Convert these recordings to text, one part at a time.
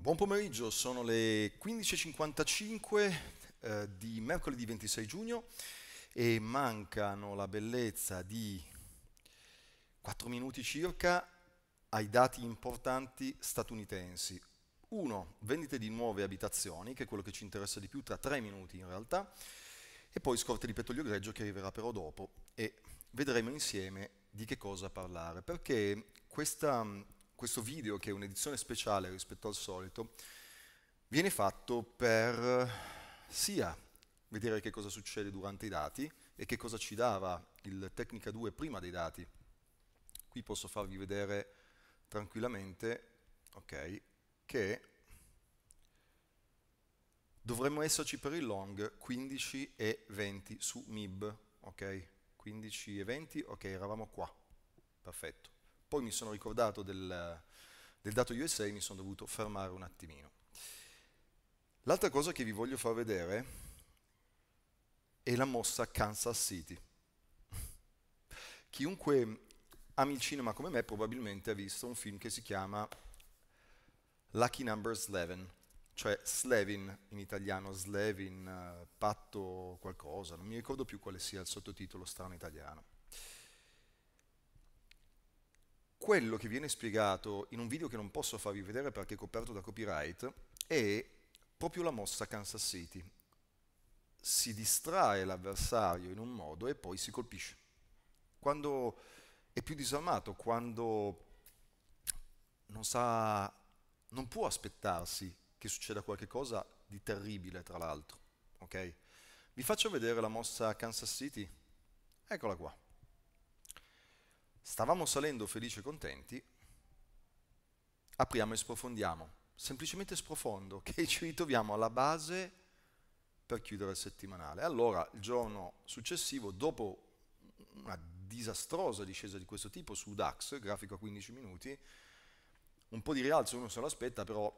Buon pomeriggio, sono le 15.55 eh, di mercoledì 26 giugno e mancano la bellezza di 4 minuti circa ai dati importanti statunitensi. Uno, vendite di nuove abitazioni, che è quello che ci interessa di più tra 3 minuti in realtà, e poi scorte di petrolio greggio che arriverà però dopo e vedremo insieme di che cosa parlare, perché questa questo video, che è un'edizione speciale rispetto al solito, viene fatto per sia vedere che cosa succede durante i dati e che cosa ci dava il Tecnica 2 prima dei dati. Qui posso farvi vedere tranquillamente okay, che dovremmo esserci per il long 15 e 20 su MIB, ok? 15 e 20, ok, eravamo qua, perfetto. Poi mi sono ricordato del, del dato USA e mi sono dovuto fermare un attimino. L'altra cosa che vi voglio far vedere è la mossa Kansas City. Chiunque ami il cinema come me probabilmente ha visto un film che si chiama Lucky Number Slevin, cioè Slevin in italiano, Slevin, eh, patto qualcosa, non mi ricordo più quale sia il sottotitolo strano italiano. quello che viene spiegato in un video che non posso farvi vedere perché è coperto da copyright è proprio la mossa Kansas City. Si distrae l'avversario in un modo e poi si colpisce. Quando è più disarmato, quando non sa, non può aspettarsi che succeda qualcosa di terribile, tra l'altro. Ok? Vi faccio vedere la mossa Kansas City. Eccola qua. Stavamo salendo felici e contenti, apriamo e sprofondiamo. Semplicemente sprofondo, che ci ritroviamo alla base per chiudere il settimanale. Allora, il giorno successivo, dopo una disastrosa discesa di questo tipo su DAX, grafico a 15 minuti, un po' di rialzo uno se lo aspetta, però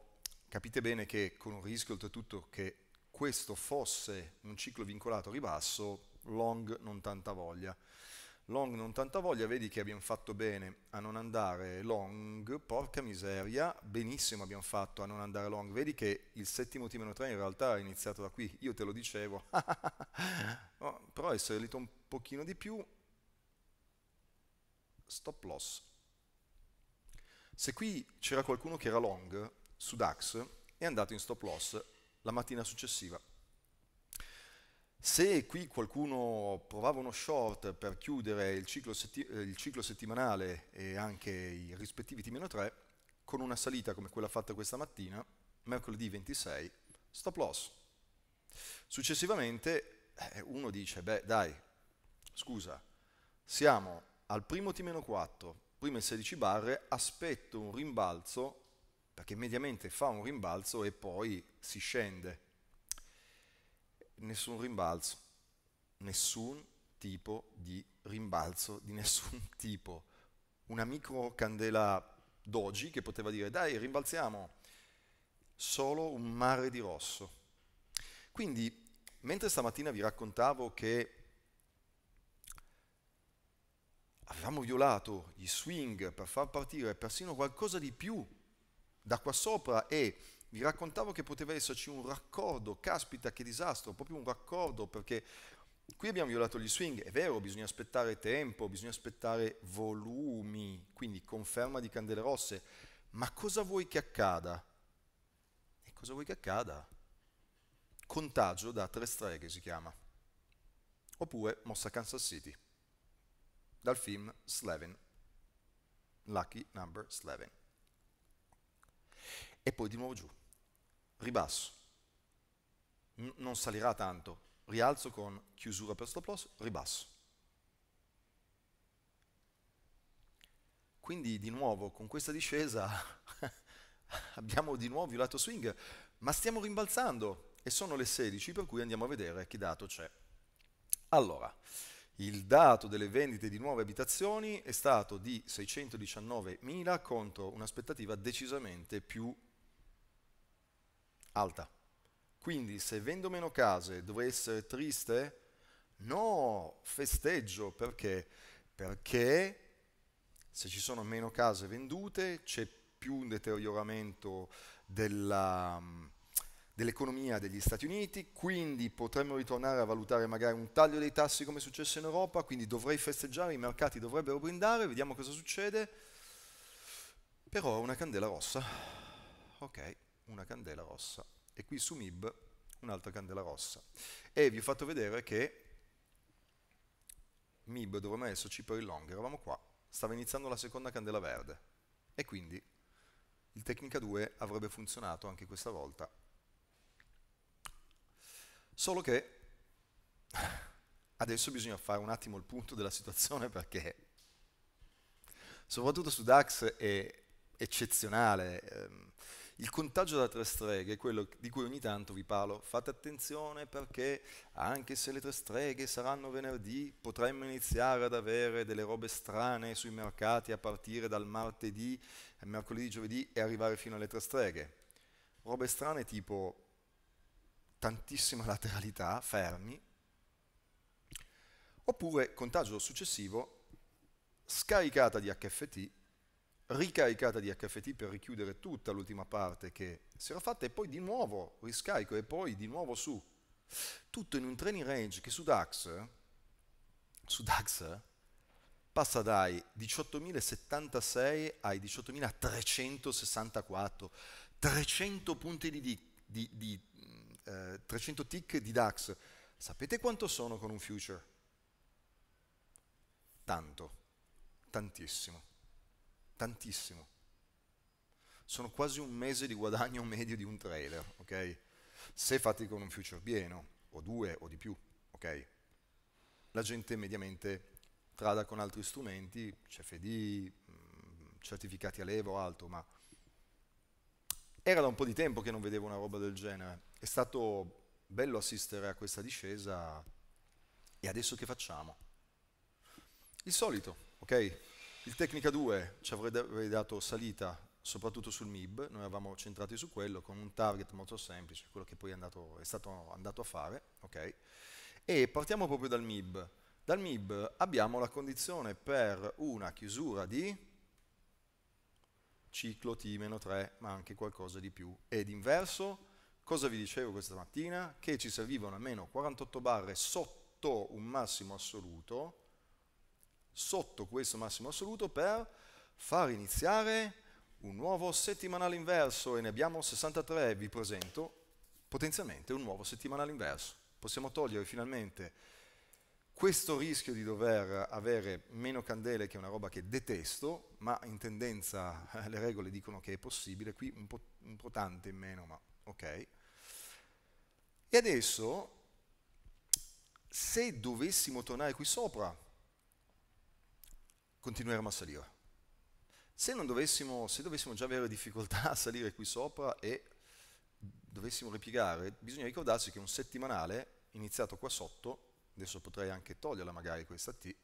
capite bene che con un rischio oltretutto che questo fosse un ciclo vincolato a ribasso, long non tanta voglia long non tanta voglia, vedi che abbiamo fatto bene a non andare long, porca miseria, benissimo abbiamo fatto a non andare long, vedi che il settimo T-3 in realtà è iniziato da qui, io te lo dicevo, no, oh, però è salito un pochino di più, stop loss. Se qui c'era qualcuno che era long su DAX, è andato in stop loss la mattina successiva, se qui qualcuno provava uno short per chiudere il ciclo, setti il ciclo settimanale e anche i rispettivi T-3, con una salita come quella fatta questa mattina, mercoledì 26, stop loss. Successivamente eh, uno dice, beh dai, scusa, siamo al primo T-4, prime 16 barre, aspetto un rimbalzo, perché mediamente fa un rimbalzo e poi si scende nessun rimbalzo, nessun tipo di rimbalzo di nessun tipo. Una micro candela doji che poteva dire dai rimbalziamo, solo un mare di rosso. Quindi, mentre stamattina vi raccontavo che avevamo violato gli swing per far partire persino qualcosa di più da qua sopra e vi raccontavo che poteva esserci un raccordo, caspita che disastro, proprio un raccordo perché qui abbiamo violato gli swing, è vero, bisogna aspettare tempo, bisogna aspettare volumi, quindi conferma di candele rosse, ma cosa vuoi che accada? E cosa vuoi che accada? Contagio da 3-3 che si chiama, oppure mossa Kansas City, dal film Slevin, Lucky Number Slevin. E poi di nuovo giù ribasso, non salirà tanto, rialzo con chiusura per stop loss, ribasso. Quindi di nuovo con questa discesa abbiamo di nuovo violato swing, ma stiamo rimbalzando e sono le 16 per cui andiamo a vedere che dato c'è. Allora, il dato delle vendite di nuove abitazioni è stato di 619.000 contro un'aspettativa decisamente più alta. Quindi se vendo meno case dovrei essere triste? No, festeggio perché? Perché se ci sono meno case vendute c'è più un deterioramento mm, dell'economia degli Stati Uniti, quindi potremmo ritornare a valutare magari un taglio dei tassi come è successo in Europa, quindi dovrei festeggiare, i mercati dovrebbero brindare, vediamo cosa succede, però è una candela rossa. Ok una candela rossa e qui su MIB un'altra candela rossa. E vi ho fatto vedere che MIB dovremmo esserci per il long, eravamo qua, stava iniziando la seconda candela verde e quindi il Tecnica 2 avrebbe funzionato anche questa volta. Solo che adesso bisogna fare un attimo il punto della situazione perché soprattutto su DAX è eccezionale. Ehm, il contagio da tre streghe è quello di cui ogni tanto vi parlo. Fate attenzione perché anche se le tre streghe saranno venerdì, potremmo iniziare ad avere delle robe strane sui mercati a partire dal martedì, mercoledì, giovedì e arrivare fino alle tre streghe. Robe strane tipo tantissima lateralità, fermi, oppure contagio successivo, scaricata di HFT ricaricata di HFT per richiudere tutta l'ultima parte che si era fatta e poi di nuovo riscarico e poi di nuovo su. Tutto in un training range che su DAX, su DAX passa dai 18.076 ai 18.364, 300 punti di, di, di, di eh, 300 tick di DAX. Sapete quanto sono con un future? Tanto, tantissimo tantissimo. Sono quasi un mese di guadagno medio di un trailer, ok? Se fatti con un future pieno, o due, o di più, ok? La gente mediamente trada con altri strumenti, CFD, mm, certificati a leva o altro, ma era da un po' di tempo che non vedevo una roba del genere. È stato bello assistere a questa discesa e adesso che facciamo? Il solito, ok? Il Tecnica 2 ci avrebbe dato salita soprattutto sul MIB, noi eravamo centrati su quello con un target molto semplice, quello che poi è, andato, è stato andato a fare, okay? E partiamo proprio dal MIB. Dal MIB abbiamo la condizione per una chiusura di ciclo T-3, ma anche qualcosa di più. Ed inverso, cosa vi dicevo questa mattina? Che ci servivano almeno 48 barre sotto un massimo assoluto, sotto questo massimo assoluto per far iniziare un nuovo settimanale inverso e ne abbiamo 63, vi presento potenzialmente un nuovo settimanale inverso. Possiamo togliere finalmente questo rischio di dover avere meno candele che è una roba che detesto, ma in tendenza eh, le regole dicono che è possibile, qui un po', un po tante in meno, ma ok. E adesso, se dovessimo tornare qui sopra, continueremo a salire. Se, dovessimo, se dovessimo già avere difficoltà a salire qui sopra e dovessimo ripiegare, bisogna ricordarsi che un settimanale iniziato qua sotto, adesso potrei anche toglierla magari questa T,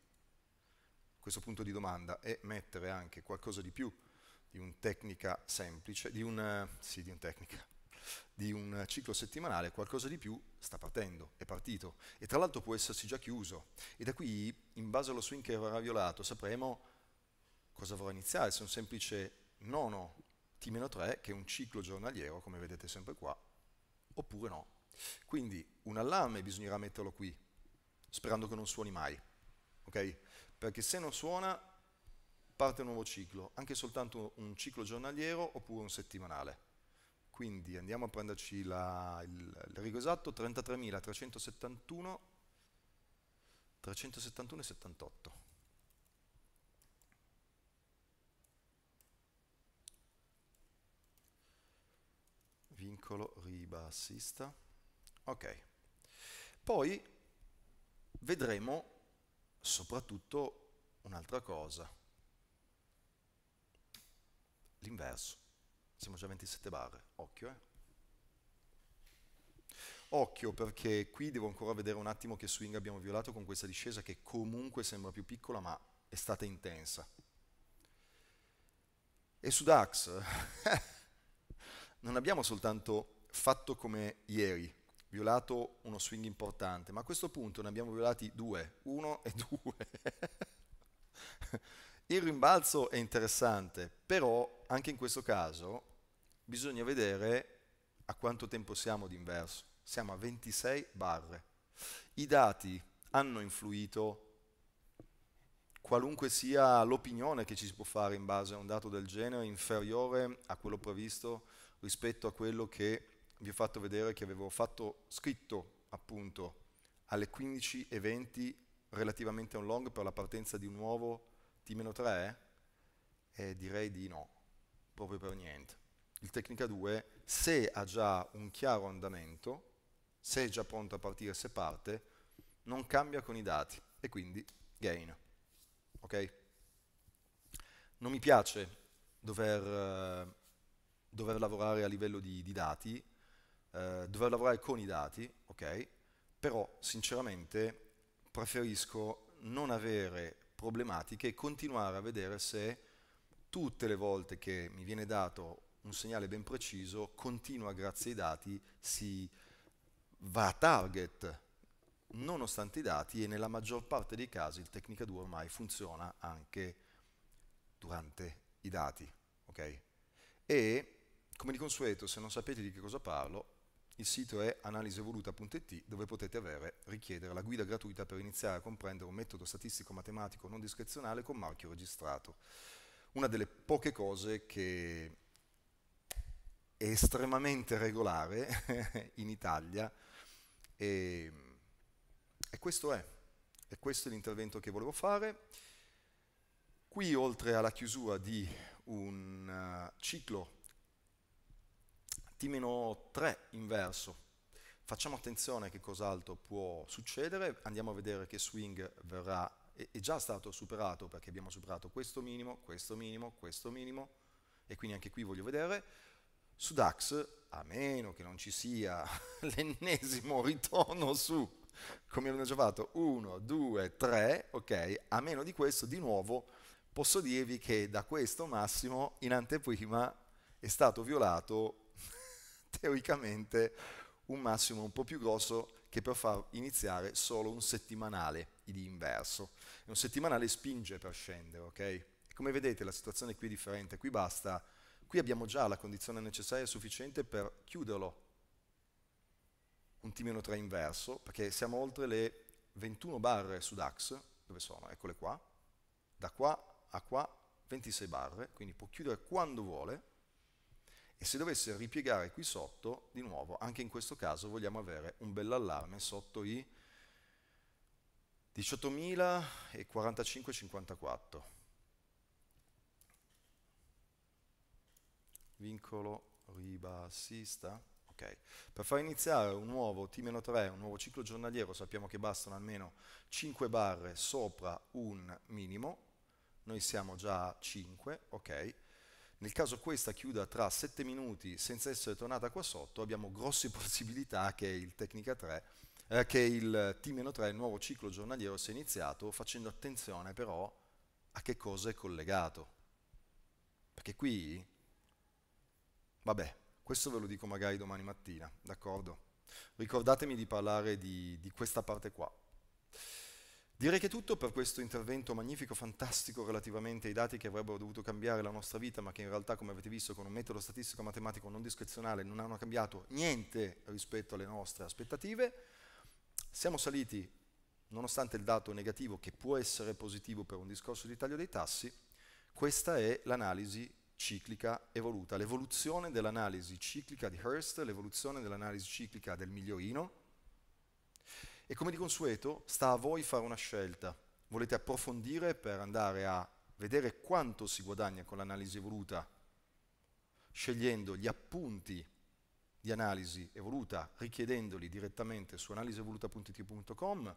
questo punto di domanda e mettere anche qualcosa di più di un tecnica semplice, di un, sì, di un tecnica, di un ciclo settimanale, qualcosa di più sta partendo, è partito e tra l'altro può essersi già chiuso e da qui, in base allo swing che avrà violato, sapremo cosa vorrà iniziare, se un semplice nono T-3 che è un ciclo giornaliero, come vedete sempre qua, oppure no. Quindi un allarme bisognerà metterlo qui, sperando che non suoni mai, ok? Perché se non suona parte un nuovo ciclo, anche soltanto un ciclo giornaliero oppure un settimanale. Quindi andiamo a prenderci la, il, il rigo esatto, 33.371, 371 e 78. Vincolo ribassista. Ok. Poi vedremo soprattutto un'altra cosa, l'inverso. Siamo già a 27 barre, occhio eh. Occhio perché qui devo ancora vedere un attimo che swing abbiamo violato con questa discesa che comunque sembra più piccola ma è stata intensa. E su DAX non abbiamo soltanto fatto come ieri, violato uno swing importante, ma a questo punto ne abbiamo violati due, uno e due. Il rimbalzo è interessante, però anche in questo caso bisogna vedere a quanto tempo siamo d'inverso. Siamo a 26 barre. I dati hanno influito qualunque sia l'opinione che ci si può fare in base a un dato del genere inferiore a quello previsto rispetto a quello che vi ho fatto vedere che avevo fatto scritto appunto alle 15.20 relativamente a un long per la partenza di un nuovo T 3? Eh, direi di no, proprio per niente. Il Tecnica 2, se ha già un chiaro andamento, se è già pronto a partire, se parte, non cambia con i dati e quindi gain. Okay? Non mi piace dover, dover, lavorare a livello di, di dati, eh, dover lavorare con i dati, ok? Però sinceramente preferisco non avere problematiche e continuare a vedere se tutte le volte che mi viene dato un segnale ben preciso, continua grazie ai dati, si va a target nonostante i dati e nella maggior parte dei casi il Tecnica 2 ormai funziona anche durante i dati. Okay? E come di consueto, se non sapete di che cosa parlo, il sito è analisevoluta.it dove potete avere, richiedere la guida gratuita per iniziare a comprendere un metodo statistico matematico non discrezionale con marchio registrato. Una delle poche cose che è estremamente regolare in Italia e, e, questo è, e questo è l'intervento che volevo fare. Qui oltre alla chiusura di un uh, ciclo T-3 inverso. Facciamo attenzione a che cos'altro può succedere, andiamo a vedere che swing verrà, è, già stato superato perché abbiamo superato questo minimo, questo minimo, questo minimo e quindi anche qui voglio vedere su DAX, a meno che non ci sia l'ennesimo ritorno su, come abbiamo già fatto, 1, 2, 3, ok, a meno di questo di nuovo posso dirvi che da questo massimo in anteprima è stato violato teoricamente un massimo un po' più grosso che per far iniziare solo un settimanale di inverso. E un settimanale spinge per scendere, ok? Come vedete la situazione qui è differente, qui basta, qui abbiamo già la condizione necessaria e sufficiente per chiuderlo un T-3 inverso, perché siamo oltre le 21 barre su DAX, dove sono? Eccole qua, da qua a qua 26 barre, quindi può chiudere quando vuole, e se dovesse ripiegare qui sotto, di nuovo, anche in questo caso vogliamo avere un bell'allarme sotto i 18.045,54. Vincolo ribassista. Okay. Per far iniziare un nuovo T-3, un nuovo ciclo giornaliero, sappiamo che bastano almeno 5 barre sopra un minimo. Noi siamo già a 5, ok nel caso questa chiuda tra 7 minuti senza essere tornata qua sotto, abbiamo grosse possibilità che il Tecnica 3, eh, che il T-3, il nuovo ciclo giornaliero sia iniziato, facendo attenzione però a che cosa è collegato. Perché qui, vabbè, questo ve lo dico magari domani mattina, d'accordo? Ricordatemi di parlare di, di questa parte qua. Direi che è tutto per questo intervento magnifico, fantastico relativamente ai dati che avrebbero dovuto cambiare la nostra vita, ma che in realtà, come avete visto, con un metodo statistico matematico non discrezionale non hanno cambiato niente rispetto alle nostre aspettative. Siamo saliti, nonostante il dato negativo, che può essere positivo per un discorso di taglio dei tassi, questa è l'analisi ciclica evoluta, l'evoluzione dell'analisi ciclica di Hearst, l'evoluzione dell'analisi ciclica del migliorino, e come di consueto sta a voi fare una scelta. Volete approfondire per andare a vedere quanto si guadagna con l'analisi evoluta, scegliendo gli appunti di analisi evoluta, richiedendoli direttamente su analisevoluta.it.com,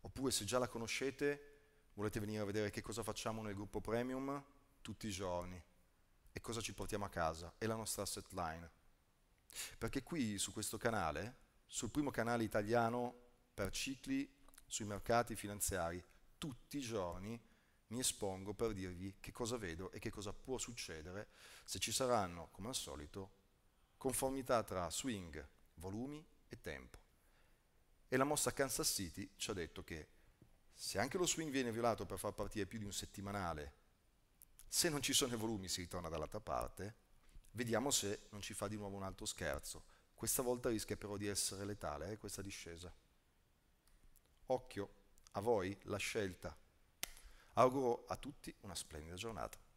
oppure se già la conoscete volete venire a vedere che cosa facciamo nel gruppo premium tutti i giorni e cosa ci portiamo a casa è la nostra asset line. Perché qui su questo canale sul primo canale italiano per cicli sui mercati finanziari, tutti i giorni mi espongo per dirvi che cosa vedo e che cosa può succedere se ci saranno, come al solito, conformità tra swing, volumi e tempo. E la mossa Kansas City ci ha detto che se anche lo swing viene violato per far partire più di un settimanale, se non ci sono i volumi si ritorna dall'altra parte, vediamo se non ci fa di nuovo un altro scherzo questa volta rischia però di essere letale eh, questa discesa. Occhio a voi la scelta. Auguro a tutti una splendida giornata.